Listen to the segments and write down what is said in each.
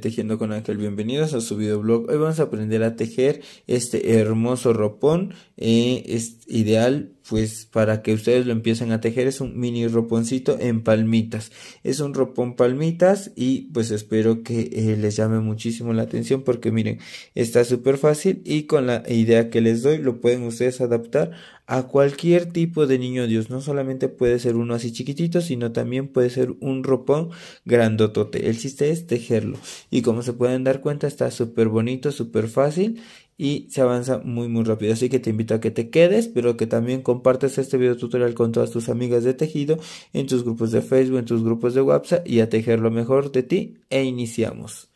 Tejiendo con Ángel, bienvenidos a su blog. Hoy vamos a aprender a tejer este hermoso ropón eh, es ideal pues para que ustedes lo empiecen a tejer es un mini roponcito en palmitas es un ropón palmitas y pues espero que eh, les llame muchísimo la atención porque miren está súper fácil y con la idea que les doy lo pueden ustedes adaptar a cualquier tipo de niño Dios no solamente puede ser uno así chiquitito sino también puede ser un ropón grandotote el chiste es tejerlo y como se pueden dar cuenta está súper bonito súper fácil y se avanza muy muy rápido así que te invito a que te quedes pero que también compartas este video tutorial con todas tus amigas de tejido en tus grupos de Facebook en tus grupos de WhatsApp y a tejer lo mejor de ti e iniciamos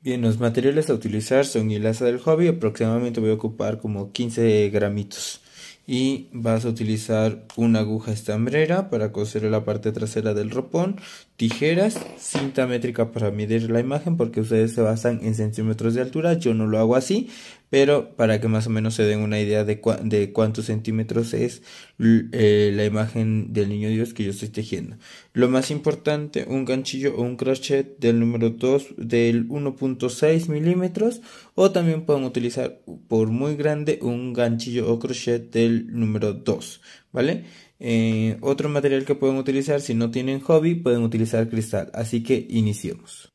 Bien, los materiales a utilizar son hilaza del hobby, aproximadamente voy a ocupar como 15 gramitos y vas a utilizar una aguja estambrera para coser la parte trasera del ropón, tijeras, cinta métrica para medir la imagen porque ustedes se basan en centímetros de altura, yo no lo hago así, pero para que más o menos se den una idea de, cuántos centímetros es eh, la imagen del niño Dios que yo estoy tejiendo. Lo más importante, un ganchillo o un crochet del número 2 del 1.6 milímetros o también pueden utilizar por muy grande un ganchillo o crochet del número 2, ¿vale? Eh, otro material que pueden utilizar si no tienen hobby pueden utilizar cristal, así que iniciemos.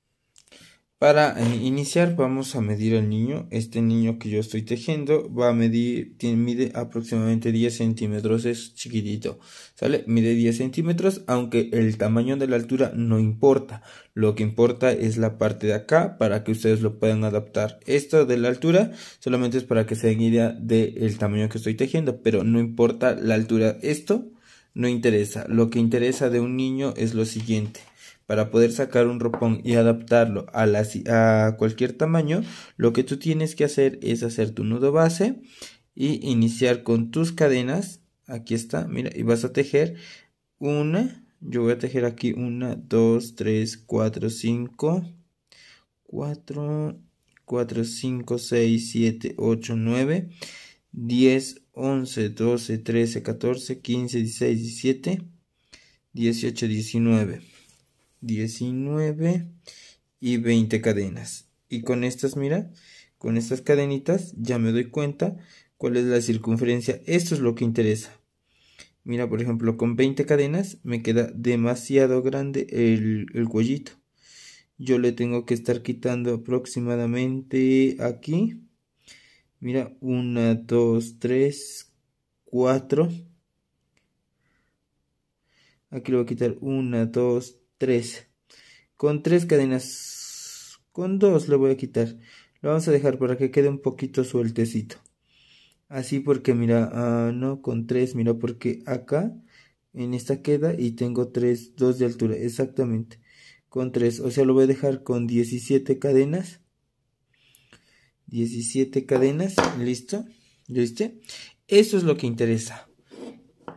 Para eh, iniciar vamos a medir al niño. Este niño que yo estoy tejiendo va a medir, tiene, mide aproximadamente 10 centímetros, es chiquitito, ¿sale? Mide 10 centímetros, aunque el tamaño de la altura no importa. Lo que importa es la parte de acá para que ustedes lo puedan adaptar. Esto de la altura solamente es para que se den idea del tamaño que estoy tejiendo, pero no importa la altura. Esto no interesa. Lo que interesa de un niño es lo siguiente para poder sacar un ropón y adaptarlo a a cualquier tamaño, lo que tú tienes que hacer es hacer tu nudo base y iniciar con tus cadenas. Aquí está, mira, y vas a tejer una yo voy a tejer aquí una 2 3 4 5 4 4 5 6 7 8 9 10 11 12 13 14 15 16 17 18 19. 19 y 20 cadenas. Y con estas, mira, con estas cadenitas ya me doy cuenta cuál es la circunferencia. Esto es lo que interesa. Mira, por ejemplo, con 20 cadenas me queda demasiado grande el, el cuellito. Yo le tengo que estar quitando aproximadamente aquí. Mira, 1, 2, 3, 4. Aquí le voy a quitar 1, 2, 3. Con 3 cadenas, con 2 le voy a quitar. Lo vamos a dejar para que quede un poquito sueltecito. Así porque mira, ah, no con tres, mira porque acá en esta queda y tengo 3, 2 de altura, exactamente. Con tres, o sea, lo voy a dejar con 17 cadenas. 17 cadenas, listo. ¿Viste? Eso es lo que interesa.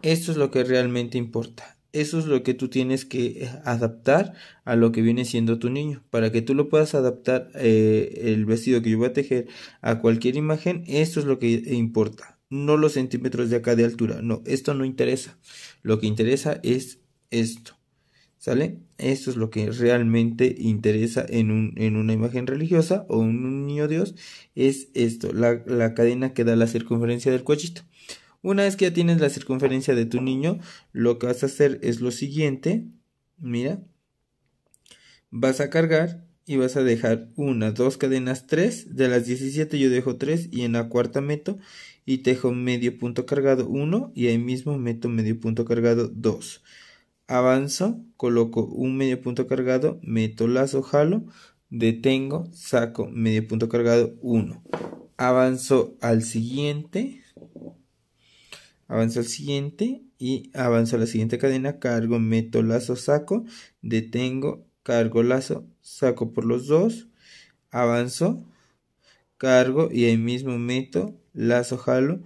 Esto es lo que realmente importa eso es lo que tú tienes que eh, adaptar a lo que viene siendo tu niño. Para que tú lo puedas adaptar eh, el vestido que yo voy a tejer a cualquier imagen, esto es lo que importa. No los centímetros de acá de altura, no, esto no interesa. Lo que interesa es esto. ¿Sale? Esto es lo que realmente interesa en, un, en una imagen religiosa o un niño Dios. Es esto, la, la cadena que da la circunferencia del cuellito. Una vez que ya tienes la circunferencia de tu niño, lo que vas a hacer es lo siguiente. Mira. Vas a cargar y vas a dejar una, dos cadenas, tres. De las 17 yo dejo tres y en la cuarta meto y tejo medio punto cargado uno y ahí mismo meto medio punto cargado dos, Avanzo, coloco un medio punto cargado, meto lazo, jalo, detengo, saco medio punto cargado uno, Avanzo al siguiente, avanzo al siguiente y avanzo a la siguiente cadena, cargo, meto, lazo, saco, detengo, cargo, lazo, saco por los dos, avanzo, cargo y ahí mismo meto, lazo, jalo,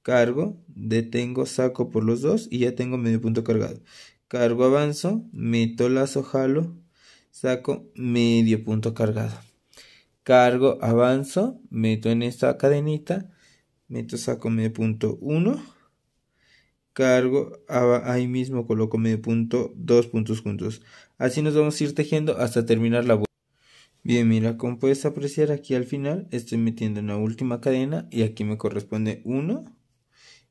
cargo, detengo, saco por los dos y ya tengo medio punto cargado. Cargo, avanzo, meto, lazo, jalo, saco, medio punto cargado. Cargo, avanzo, meto en esta cadenita, meto saco medio punto 1 cargo ahí mismo coloco medio punto dos puntos juntos así nos vamos a ir tejiendo hasta terminar la vuelta bien mira como puedes apreciar aquí al final estoy metiendo una última cadena y aquí me corresponde 1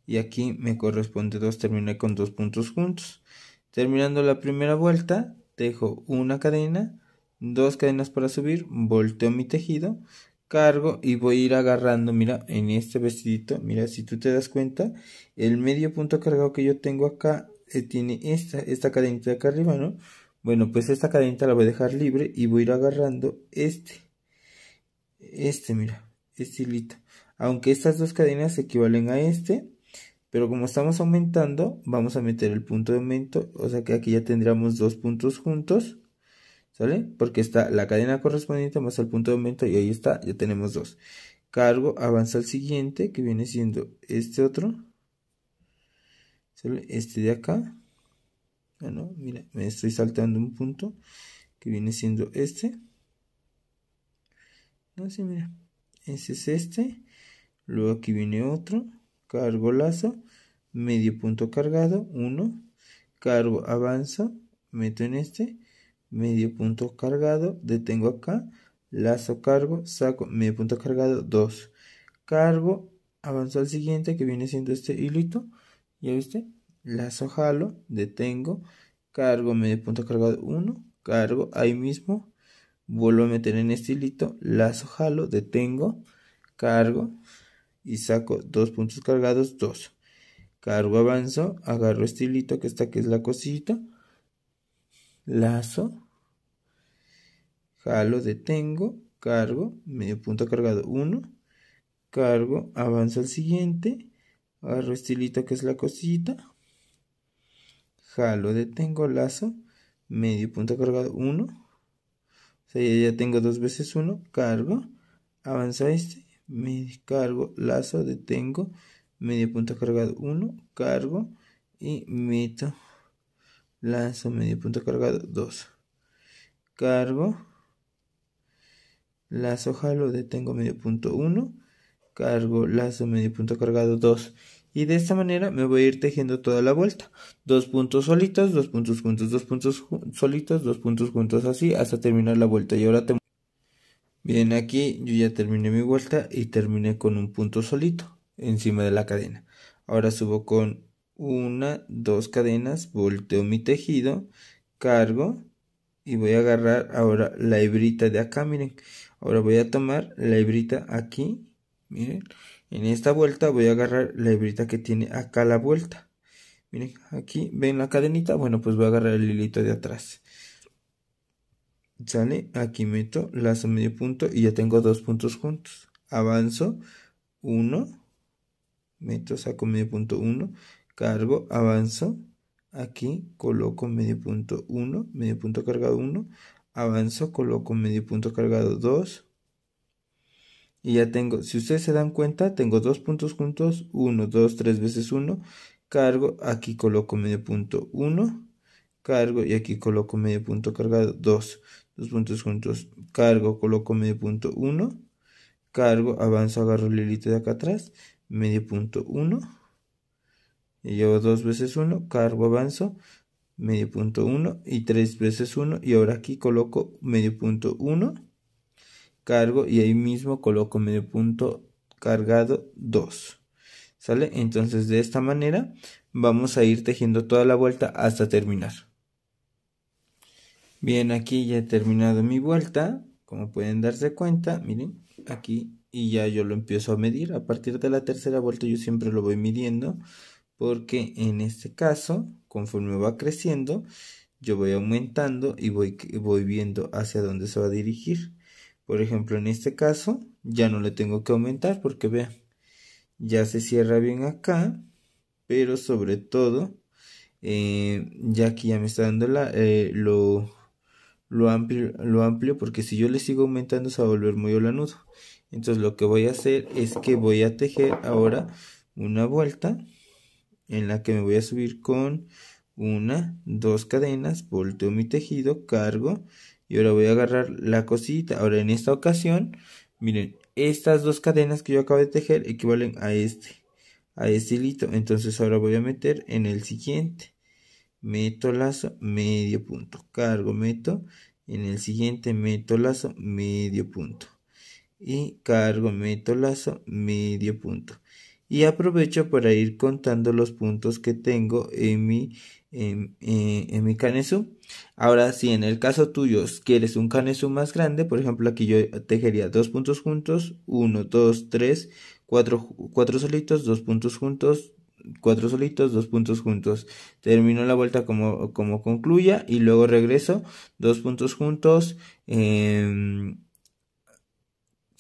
y aquí me corresponde 2 terminé con dos puntos juntos terminando la primera vuelta dejo una cadena dos cadenas para subir volteo mi tejido cargo y voy a ir agarrando, mira, en este vestidito, mira, si tú te das cuenta, el medio punto cargado que yo tengo acá se eh, tiene esta, esta cadenita de acá arriba, ¿no? Bueno, pues esta cadenita la voy a dejar libre y voy a ir agarrando este, este, mira, este hilito. Aunque estas dos cadenas equivalen a este, pero como estamos aumentando, vamos a meter el punto de aumento, o sea que aquí ya tendríamos dos puntos juntos ¿Sale? Porque está la cadena correspondiente más el punto de aumento y ahí está, ya tenemos dos. Cargo avanza al siguiente, que viene siendo este otro. ¿Sale? Este de acá. Bueno, ah, mira, me estoy saltando un punto, que viene siendo este. No ah, sé, mira. Ese es este. Luego aquí viene otro. Cargo lazo. Medio punto cargado. uno. Cargo avanza. Meto en este medio punto cargado, detengo acá, lazo cargo, saco medio punto cargado, 2, cargo, avanzo al siguiente que viene siendo este hilito, ya viste, lazo jalo, detengo, cargo medio punto cargado 1, cargo ahí mismo, vuelvo a meter en este hilito, lazo jalo, detengo, cargo y saco dos puntos cargados, 2, cargo avanzo, agarro este hilito que está que es la cosita, lazo, jalo, detengo, cargo, medio punto cargado 1, cargo, avanzo al siguiente, agarro estilito que es la cosita, jalo, detengo, lazo, medio punto cargado 1, o sea ya, tengo dos veces uno, cargo, avanzo a este, cargo, lazo, detengo, medio punto cargado 1, cargo y meto Lazo, medio punto cargado 2. Cargo. Lazo jalo, detengo medio punto 1. Cargo, lazo medio punto cargado 2. Y de esta manera me voy a ir tejiendo toda la vuelta. Dos puntos solitos, dos puntos juntos, dos puntos solitos, dos puntos juntos así hasta terminar la vuelta. Y ahora te... Bien, aquí yo ya terminé mi vuelta y terminé con un punto solito encima de la cadena. Ahora subo con una, dos cadenas, volteo mi tejido, cargo y voy a agarrar ahora la hebrita de acá, miren. Ahora voy a tomar la hebrita aquí, miren. En esta vuelta voy a agarrar la hebrita que tiene acá la vuelta. Miren, aquí ven la cadenita, bueno, pues voy a agarrar el hilito de atrás. Sale, aquí meto, lazo medio punto y ya tengo dos puntos juntos. Avanzo, uno, meto, saco medio punto, uno, cargo, avanzo, aquí coloco medio punto 1, medio punto cargado 1, avanzo, coloco medio punto cargado 2 y ya tengo, si ustedes se dan cuenta, tengo dos puntos juntos, 1, 2, 3 veces 1, cargo, aquí coloco medio punto 1, cargo y aquí coloco medio punto cargado 2, dos puntos juntos, cargo, coloco medio punto 1, cargo, avanzo, agarro el hilito de acá atrás, medio punto 1 y llevo dos veces uno, cargo avanzo, medio punto uno y tres veces uno y ahora aquí coloco medio punto uno cargo y ahí mismo coloco medio punto cargado dos, ¿Sale? Entonces de esta manera vamos a ir tejiendo toda la vuelta hasta terminar. Bien, aquí ya he terminado mi vuelta, como pueden darse cuenta, miren, aquí y ya yo lo empiezo a medir. A partir de la tercera vuelta yo siempre lo voy midiendo porque en este caso, conforme va creciendo, yo voy aumentando y voy, voy viendo hacia dónde se va a dirigir. Por ejemplo, en este caso, ya no le tengo que aumentar porque vean, ya se cierra bien acá, pero sobre todo, eh, ya aquí ya me está dando la, eh, lo, lo, amplio, lo amplio, porque si yo le sigo aumentando se va a volver muy holanudo. Entonces lo que voy a hacer es que voy a tejer ahora una vuelta en la que me voy a subir con una, dos cadenas, volteo mi tejido, cargo y ahora voy a agarrar la cosita. Ahora en esta ocasión, miren, estas dos cadenas que yo acabo de tejer equivalen a este, a este hilito. Entonces ahora voy a meter en el siguiente. Meto lazo, medio punto. Cargo, meto. En el siguiente meto lazo, medio punto. Y cargo, meto lazo, medio punto y aprovecho para ir contando los puntos que tengo en mi, eh, en, mi canesú. Ahora, si en el caso tuyo quieres un canesú más grande, por ejemplo, aquí yo tejería dos puntos juntos, uno, dos, tres, cuatro, cuatro solitos, dos puntos juntos, cuatro solitos, dos puntos juntos. Termino la vuelta como, como concluya y luego regreso, dos puntos juntos, eh,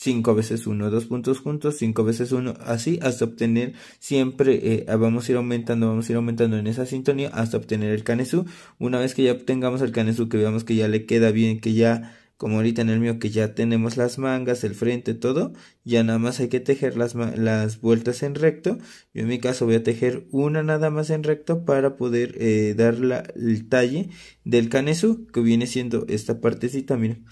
5 veces 1, 2 puntos juntos, 5 veces 1, así hasta obtener siempre, eh, vamos a ir aumentando, vamos a ir aumentando en esa sintonía hasta obtener el canesú. Una vez que ya obtengamos el canesú, que veamos que ya le queda bien, que ya, como ahorita en el mío, que ya tenemos las mangas, el frente, todo, ya nada más hay que tejer las, las vueltas en recto. Yo en mi caso voy a tejer una nada más en recto para poder eh, darle el talle del canesú, que viene siendo esta partecita, miren.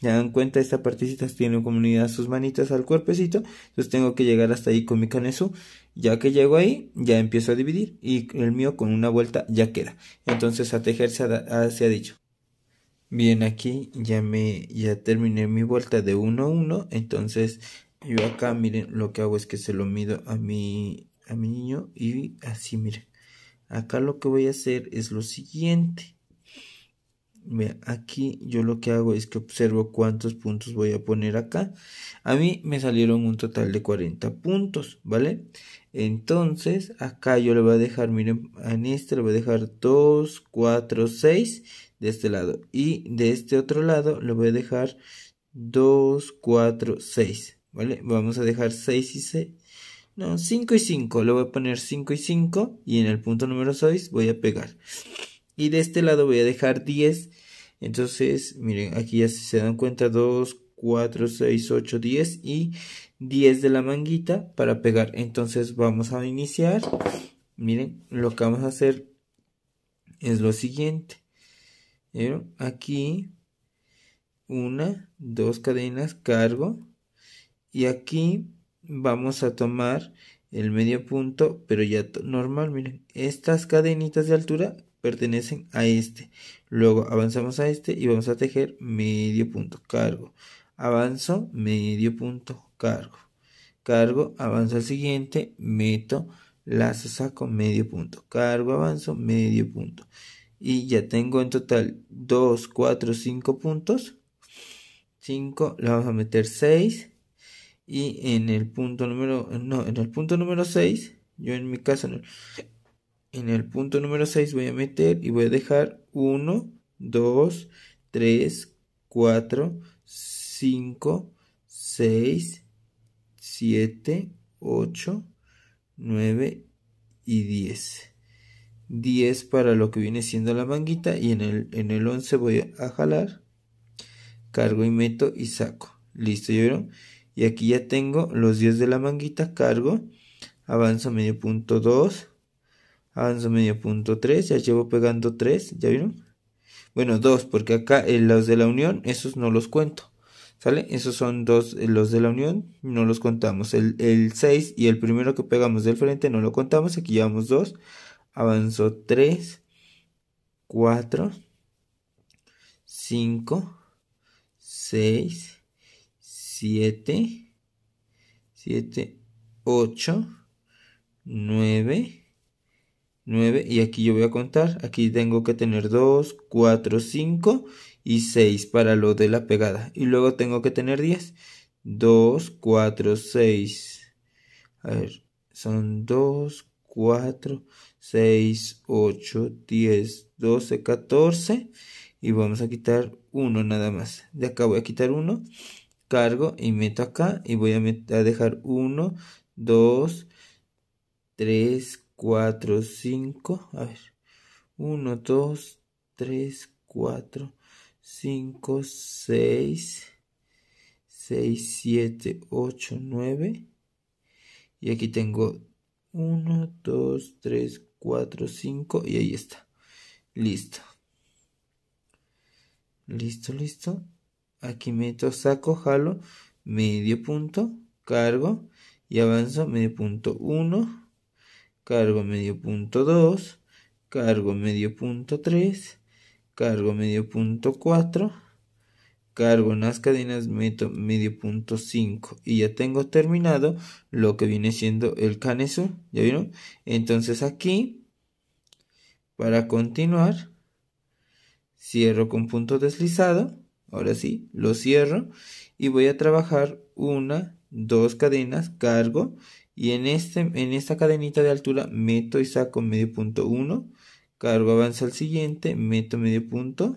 Ya dan cuenta, esta partecita tiene unidad sus manitas al cuerpecito. Entonces tengo que llegar hasta ahí con mi canesú. Ya que llego ahí, ya empiezo a dividir. Y el mío con una vuelta ya queda. Entonces a tejer se ha, dicho. Bien, aquí ya me ya terminé mi vuelta de uno a uno. Entonces yo acá, miren, lo que hago es que se lo mido a mi, a mi niño. Y así, miren. Acá lo que voy a hacer es lo siguiente aquí yo lo que hago es que observo cuántos puntos voy a poner acá. A mí me salieron un total de 40 puntos, ¿vale? Entonces, acá yo le voy a dejar, miren, en este le voy a dejar 2, 4, 6 de este lado. Y de este otro lado le voy a dejar 2, 4, 6, ¿vale? Vamos a dejar 6 y 6. No, 5 y 5, le voy a poner 5 y 5 y en el punto número 6 voy a pegar y de este lado voy a dejar 10 entonces miren aquí ya se dan cuenta 2 4 6 8 10 y 10 de la manguita para pegar entonces vamos a iniciar miren lo que vamos a hacer es lo siguiente aquí una dos cadenas cargo y aquí vamos a tomar el medio punto pero ya normal miren estas cadenitas de altura pertenecen a este. Luego avanzamos a este y vamos a tejer medio punto cargo. Avanzo, medio punto cargo. Cargo, avanzo al siguiente, meto, lazo, saco, medio punto. Cargo, avanzo, medio punto. Y ya tengo en total 2, 4, 5 puntos. 5, le vamos a meter 6. Y en el punto número, no, en el punto número 6, yo en mi caso, en en el punto número 6 voy a meter y voy a dejar 1, 2, 3, 4, 5, 6, 7, 8, 9 y 10. 10 para lo que viene siendo la manguita y en el, en el 11 voy a jalar, cargo y meto y saco. Listo, ¿ya vieron? Y aquí ya tengo los 10 de la manguita, cargo, avanzo medio punto 2, avanzo medio punto 3, ya llevo pegando 3, ¿ya vieron? Bueno, 2, porque acá en eh, los de la unión, esos no los cuento, ¿sale? Esos son dos, eh, los de la unión, no los contamos, el, 6 y el primero que pegamos del frente no lo contamos, aquí llevamos 2, avanzo 3, 4, 5, 6, 7, 7, 8, 9, 9 y aquí yo voy a contar. Aquí tengo que tener 2, 4, 5 y 6 para lo de la pegada. Y luego tengo que tener 10. 2, 4, 6. A ver, son 2, 4, 6, 8, 10, 12, 14. Y vamos a quitar 1 nada más. De acá voy a quitar 1. Cargo y meto acá. Y voy a, a dejar 1, 2, 3, 4, 5, a ver, 1, 2, 3, 4, 5, 6, 6, 7, 8, 9. Y aquí tengo 1, 2, 3, 4, 5 y ahí está. Listo. Listo, listo. Aquí meto, saco, jalo, medio punto, cargo y avanzo, medio punto 1 cargo medio punto 2, cargo medio punto 3, cargo medio punto 4, cargo unas cadenas meto medio punto 5 y ya tengo terminado lo que viene siendo el canesú. ¿ya vieron? Entonces aquí, para continuar, cierro con punto deslizado, ahora sí, lo cierro y voy a trabajar una, dos cadenas, cargo y en, este, en esta cadenita de altura meto y saco medio punto 1, cargo avanza al siguiente, meto medio punto,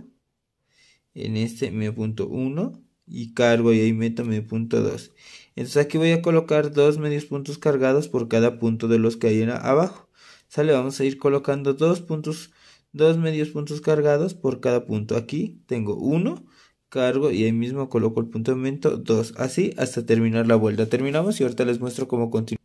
en este medio punto 1 y cargo y ahí meto medio punto 2. Entonces aquí voy a colocar dos medios puntos cargados por cada punto de los que hay abajo. Sale, vamos a ir colocando dos puntos, dos medios puntos cargados por cada punto. Aquí tengo uno, cargo y ahí mismo coloco el punto de aumento, 2, así hasta terminar la vuelta. Terminamos y ahorita les muestro cómo continuar.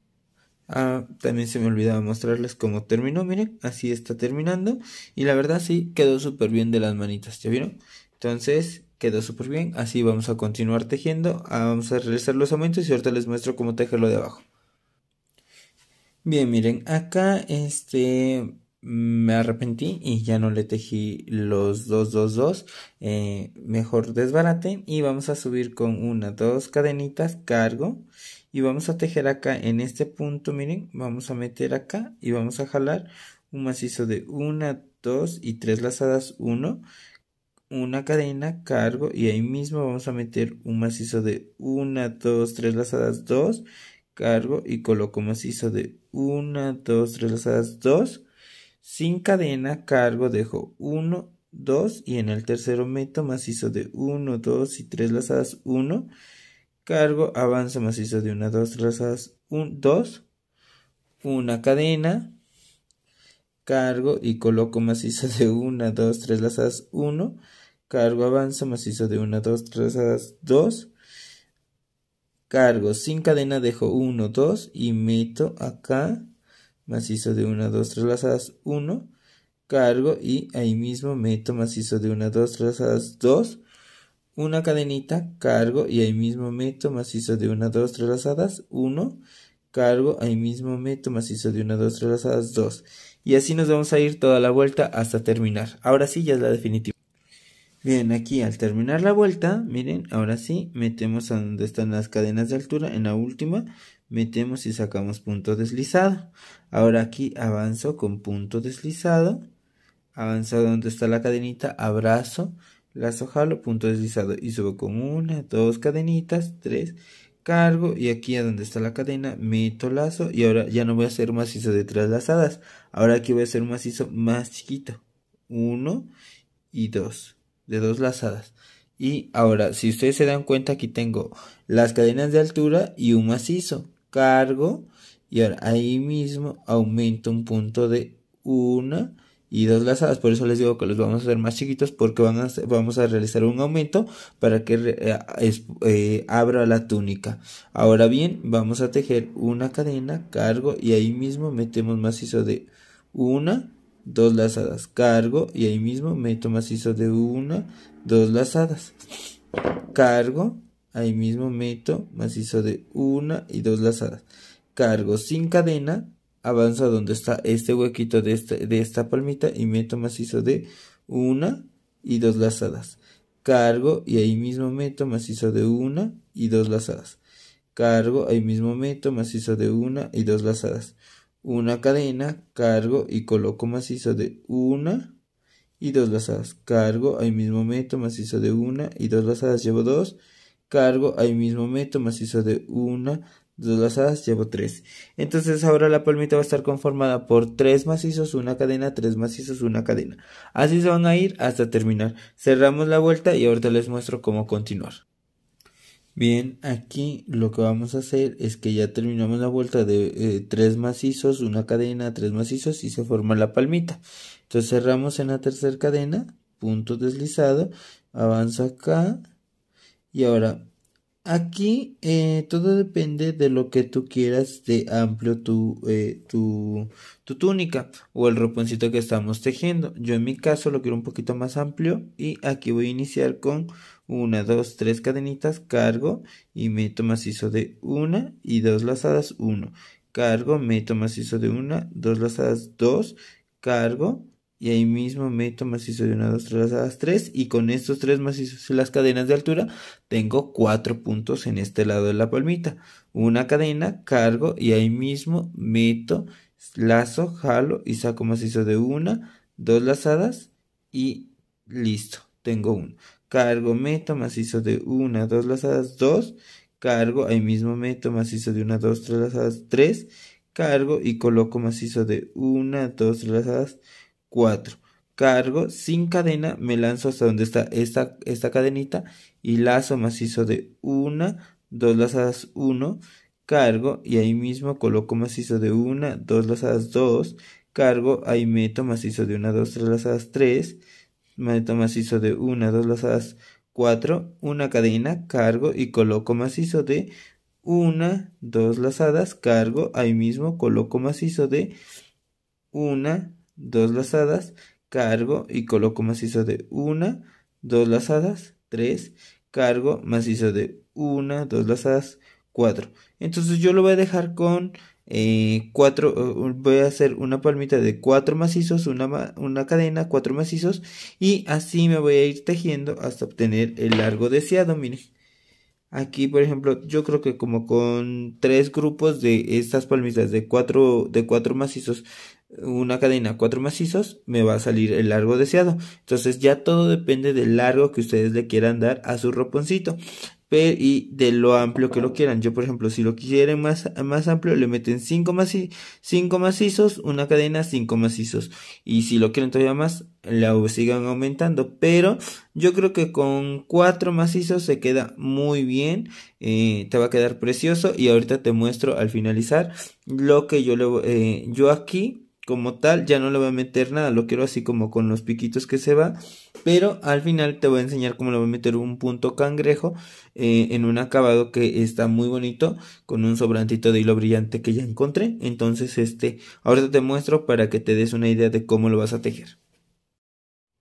Ah, también se me olvidaba mostrarles cómo terminó, miren, así está terminando. Y la verdad sí, quedó súper bien de las manitas, ¿ya vieron? Entonces, quedó súper bien, así vamos a continuar tejiendo, ah, vamos a realizar los aumentos y ahorita les muestro cómo tejerlo de abajo. Bien, miren, acá este me arrepentí y ya no le tejí los 2, 2, 2 mejor desbaraten y vamos a subir con una, dos cadenitas, cargo y vamos a tejer acá en este punto miren vamos a meter acá y vamos a jalar un macizo de 1 2 y 3 lazadas 1 una cadena cargo y ahí mismo vamos a meter un macizo de 1 2 3 lazadas 2 cargo y coloco macizo de 1 2 3 lazadas 2 sin cadena cargo dejo 1 2 y en el tercero meto macizo de 1 2 y 3 lazadas 1 cargo, avanzo, macizo de una, dos trazas, un, dos, una cadena, cargo y coloco macizo de una, dos, tres lazadas, uno, cargo, avanzo, macizo de una, dos lazadas, dos, cargo, sin cadena dejo uno, dos y meto acá, macizo de una, dos, tres lazadas, uno, cargo y ahí mismo meto macizo de una, dos lazadas, dos, una cadenita, cargo y ahí mismo meto macizo de una, dos, tres lazadas, uno, cargo, ahí mismo meto macizo de una, dos, tres lazadas, dos, Y así nos vamos a ir toda la vuelta hasta terminar. Ahora sí ya es la definitiva. Bien, aquí al terminar la vuelta, miren, ahora sí metemos a donde están las cadenas de altura, en la última, metemos y sacamos punto deslizado. Ahora aquí avanzo con punto deslizado, avanzo donde está la cadenita, abrazo, lazo jalo, punto deslizado y subo con una, dos cadenitas, tres, cargo y aquí a donde está la cadena meto lazo y ahora ya no voy a hacer macizo de tres lazadas, ahora aquí voy a hacer un macizo más chiquito, uno y dos, de dos lazadas. Y ahora, si ustedes se dan cuenta, aquí tengo las cadenas de altura y un macizo. Cargo. Y ahora ahí mismo aumento un punto de una y dos lazadas. Por eso les digo que los vamos a hacer más chiquitos porque a, vamos a realizar un aumento para que eh, eh, abra la túnica. Ahora bien, vamos a tejer una cadena, cargo y ahí mismo metemos macizo de una, dos lazadas, cargo y ahí mismo meto macizo de una, dos lazadas, cargo, ahí mismo meto macizo de una y dos lazadas, cargo sin cadena, avanza donde está este huequito de, este, de esta palmita y meto macizo de una y dos lazadas. Cargo y ahí mismo meto macizo de una y dos lazadas. Cargo, ahí mismo meto macizo de una y dos lazadas. Una cadena, cargo y coloco macizo de una y dos lazadas. Cargo, ahí mismo meto macizo de una y dos lazadas. Llevo dos. Cargo, ahí mismo meto macizo de una, dos lazadas, llevo tres. Entonces ahora la palmita va a estar conformada por tres macizos, una cadena, tres macizos, una cadena. Así se van a ir hasta terminar. Cerramos la vuelta y ahorita les muestro cómo continuar. Bien, aquí lo que vamos a hacer es que ya terminamos la vuelta de eh, tres macizos, una cadena, tres macizos y se forma la palmita. Entonces cerramos en la tercera cadena, punto deslizado, avanza acá y ahora Aquí eh, todo depende de lo que tú quieras de amplio tu, eh, tu, tu, túnica o el roponcito que estamos tejiendo. Yo en mi caso lo quiero un poquito más amplio y aquí voy a iniciar con una, dos, tres cadenitas, cargo y meto macizo de una y dos lazadas, uno. Cargo, meto macizo de una, dos lazadas, dos, cargo y ahí mismo meto macizo de una dos tres lazadas, tres, y con estos tres macizos en las cadenas de altura tengo cuatro puntos en este lado de la palmita. Una cadena, cargo y ahí mismo meto, lazo, jalo y saco macizo de una, dos lazadas y listo, tengo uno. Cargo, meto macizo de una, dos lazadas, dos, cargo, ahí mismo meto macizo de una, dos, tres lazadas, tres, cargo y coloco macizo de una, dos lazadas, 4. Cargo sin cadena, me lanzo hasta donde está esta, esta cadenita y lazo macizo de 1, 2 lazadas 1, cargo y ahí mismo coloco macizo de 1, 2 lazadas 2, cargo, ahí meto macizo de 1, 2, 3 lazadas 3, meto macizo de 1, 2 lazadas 4, una cadena, cargo y coloco macizo de una dos lazadas, cargo, ahí mismo coloco macizo de una dos lazadas, cargo y coloco macizo de una, dos lazadas, tres, cargo macizo de una, dos lazadas, cuatro. Entonces yo lo voy a dejar con eh, cuatro, voy a hacer una palmita de cuatro macizos, una, una cadena, cuatro macizos y así me voy a ir tejiendo hasta obtener el largo deseado, miren. Aquí, por ejemplo, yo creo que como con tres grupos de estas palmitas de cuatro, de cuatro macizos, una cadena, cuatro macizos, me va a salir el largo deseado. Entonces ya todo depende del largo que ustedes le quieran dar a su roponcito y de lo amplio que lo quieran. Yo, por ejemplo, si lo quieren más, más amplio, le meten 5 macizos, una cadena, 5 macizos. Y si lo quieren todavía más, la sigan aumentando. Pero yo creo que con 4 macizos se queda muy bien. Eh, te va a quedar precioso. Y ahorita te muestro al finalizar lo que yo le eh, yo aquí como tal ya no le voy a meter nada, lo quiero así como con los piquitos que se va, pero al final te voy a enseñar cómo le voy a meter un punto cangrejo eh, en un acabado que está muy bonito con un sobrantito de hilo brillante que ya encontré, entonces este, ahorita te muestro para que te des una idea de cómo lo vas a tejer.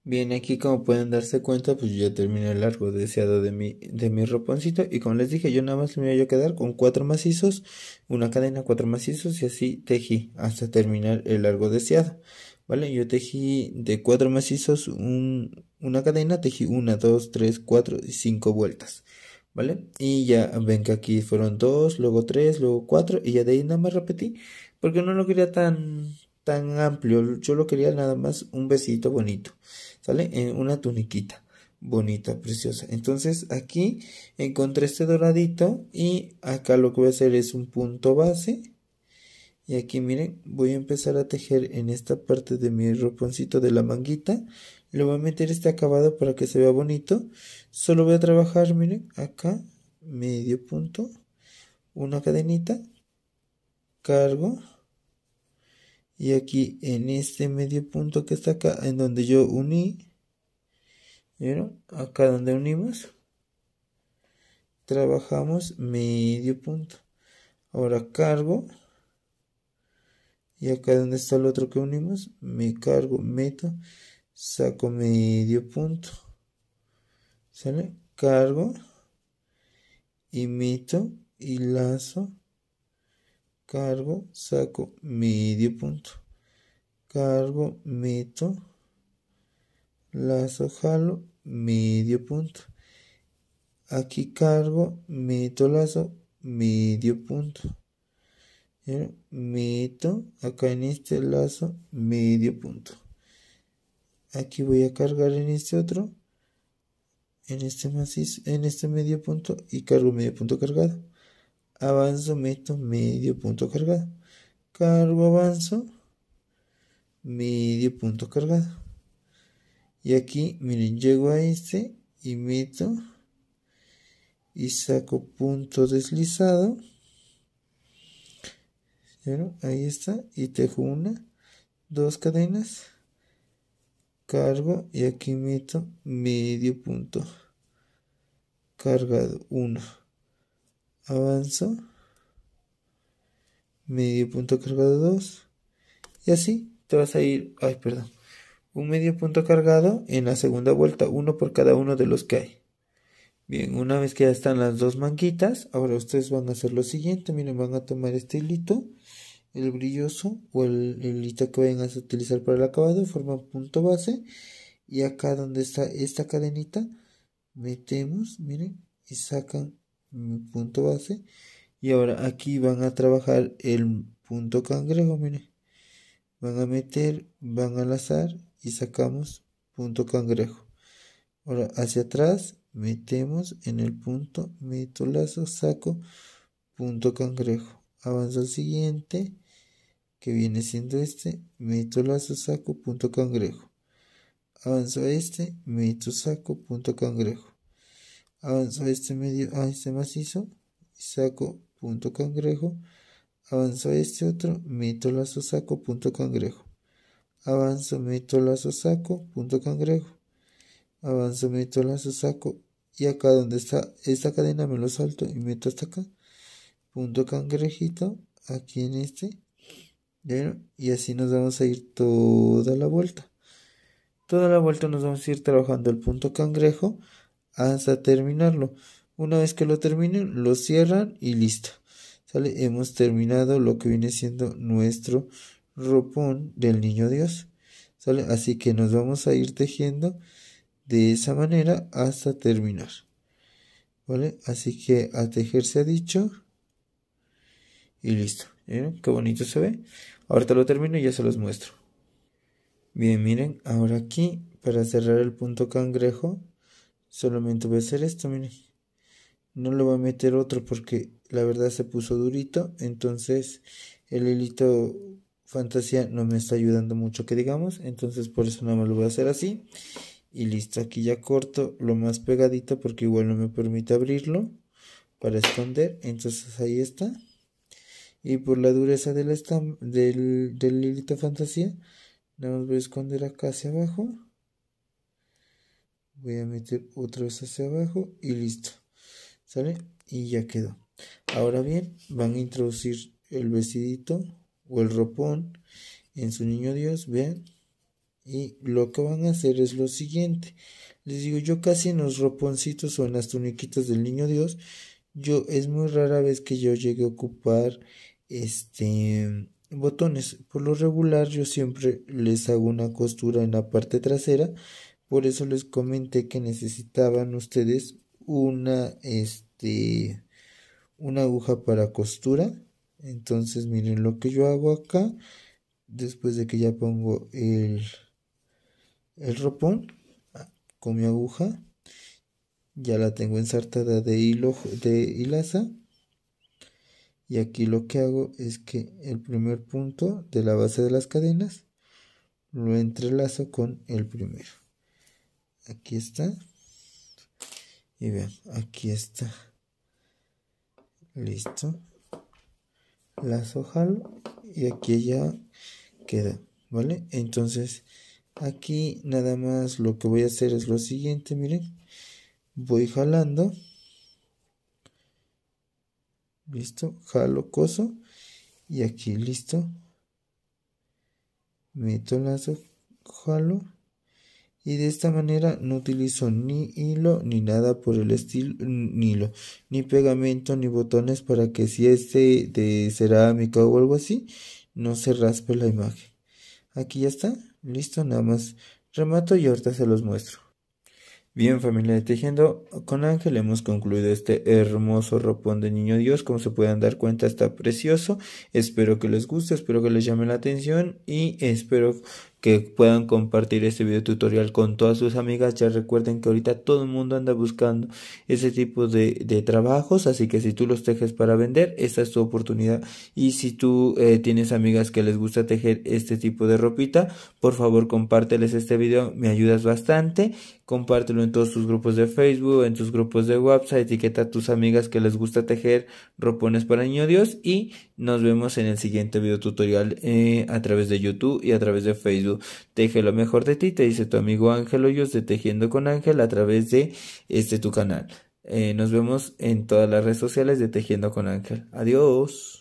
Bien, aquí como pueden darse cuenta, pues ya terminé el largo deseado de mi, de mi roponcito. Y como les dije, yo nada más me voy a quedar con cuatro macizos, una cadena, cuatro macizos y así tejí hasta terminar el largo deseado. ¿Vale? Yo tejí de cuatro macizos un, una cadena, tejí una, dos, tres, cuatro y cinco vueltas. ¿Vale? Y ya ven que aquí fueron dos, luego tres, luego cuatro y ya de ahí nada más repetí porque no lo quería tan, tan amplio. Yo lo quería nada más un besito bonito. ¿Sale? En una tuniquita bonita, preciosa. Entonces aquí encontré este doradito y acá lo que voy a hacer es un punto base. Y aquí miren, voy a empezar a tejer en esta parte de mi roponcito de la manguita. Le voy a meter este acabado para que se vea bonito. Solo voy a trabajar, miren, acá, medio punto, una cadenita, cargo y aquí en este medio punto que está acá en donde yo uní ¿vieron? acá donde unimos trabajamos medio punto ahora cargo y acá donde está el otro que unimos me cargo meto saco medio punto sale cargo y meto y lazo cargo, saco medio punto, cargo, meto, lazo, jalo, medio punto. Aquí cargo, meto, lazo, medio punto. ¿Eh? Meto acá en este lazo medio punto. Aquí voy a cargar en este otro, en este macizo, en este medio punto y cargo medio punto cargado avanzo, meto, medio punto cargado. Cargo, avanzo, medio punto cargado. Y aquí, miren, llego a este y meto y saco punto deslizado. ahí está. Y tejo una, dos cadenas. Cargo y aquí meto medio punto. Cargado, uno avanzo, medio punto cargado 2 y así te vas a ir, ay perdón, un medio punto cargado en la segunda vuelta, uno por cada uno de los que hay. Bien, una vez que ya están las dos manguitas, ahora ustedes van a hacer lo siguiente, miren, van a tomar este hilito, el brilloso o el, hilito que vayan a utilizar para el acabado, Forma punto base y acá donde está esta cadenita, metemos, miren, y sacan punto base. Y ahora aquí van a trabajar el punto cangrejo, miren. Van a meter, van a azar y sacamos punto cangrejo. Ahora hacia atrás metemos en el punto, meto lazo, saco punto cangrejo. Avanza al siguiente que viene siendo este, meto lazo, saco punto cangrejo. Avanzo a este, meto saco punto cangrejo. Avanzo a este, medio, a este macizo y saco punto cangrejo, Avanzo a este otro, meto lazo saco punto cangrejo, avanzo, meto lazo saco punto cangrejo, avanzo, meto lazo saco y acá donde está esta cadena me lo salto y meto hasta acá, punto cangrejito, aquí en este, y así nos vamos a ir toda la vuelta. Toda la vuelta nos vamos a ir trabajando el punto cangrejo hasta terminarlo. Una vez que lo terminen, lo cierran y listo. ¿Sale? Hemos terminado lo que viene siendo nuestro ropón del niño Dios. ¿Sale? Así que nos vamos a ir tejiendo de esa manera hasta terminar. ¿Vale? Así que a tejer se ha dicho. Y listo. miren ¿eh? Qué bonito se ve. Ahorita lo termino y ya se los muestro. Bien, miren, ahora aquí, para cerrar el punto cangrejo, Solamente voy a hacer esto, miren. No lo voy a meter otro porque la verdad se puso durito. Entonces el hilito fantasía no me está ayudando mucho que digamos. Entonces por eso nada más lo voy a hacer así. Y listo, aquí ya corto lo más pegadito porque igual no me permite abrirlo para esconder. Entonces ahí está. Y por la dureza del, del, del hilito fantasía, nada más voy a esconder acá hacia abajo voy a meter otra vez hacia abajo y listo sale y ya quedó ahora bien van a introducir el vestidito o el ropón en su niño dios vean y lo que van a hacer es lo siguiente les digo yo casi en los roponcitos o en las tuniquitas del niño dios yo es muy rara vez que yo llegue a ocupar este botones por lo regular yo siempre les hago una costura en la parte trasera por eso les comenté que necesitaban ustedes una, este, una aguja para costura. Entonces miren lo que yo hago acá. Después de que ya pongo el, el ropón ah, con mi aguja. Ya la tengo ensartada de hilo de hilaza. Y aquí lo que hago es que el primer punto de la base de las cadenas lo entrelazo con el primero aquí está. Y vean, aquí está. Listo. Las jalo y aquí ya queda, ¿vale? Entonces, aquí nada más lo que voy a hacer es lo siguiente, miren. Voy jalando. Listo, jalo coso y aquí listo. Meto lazo, jalo y de esta manera no utilizo ni hilo ni nada por el estilo, ni hilo, ni pegamento, ni botones para que si este de, cerámica o algo así, no se raspe la imagen. Aquí ya está, listo, nada más remato y ahorita se los muestro. Bien familia de Tejiendo, con Ángel hemos concluido este hermoso ropón de Niño Dios, como se pueden dar cuenta está precioso, espero que les guste, espero que les llame la atención y espero que puedan compartir este video tutorial con todas sus amigas. Ya recuerden que ahorita todo el mundo anda buscando ese tipo de, de trabajos, así que si tú los tejes para vender, esta es tu oportunidad. Y si tú eh, tienes amigas que les gusta tejer este tipo de ropita, por favor compárteles este video, me ayudas bastante compártelo en todos tus grupos de Facebook, en tus grupos de WhatsApp, etiqueta a tus amigas que les gusta tejer ropones para niño Dios y nos vemos en el siguiente video tutorial eh, a través de YouTube y a través de Facebook. Teje lo mejor de ti, te dice tu amigo Ángel Hoyos de Tejiendo con Ángel a través de este tu canal. Eh, nos vemos en todas las redes sociales de Tejiendo con Ángel. Adiós.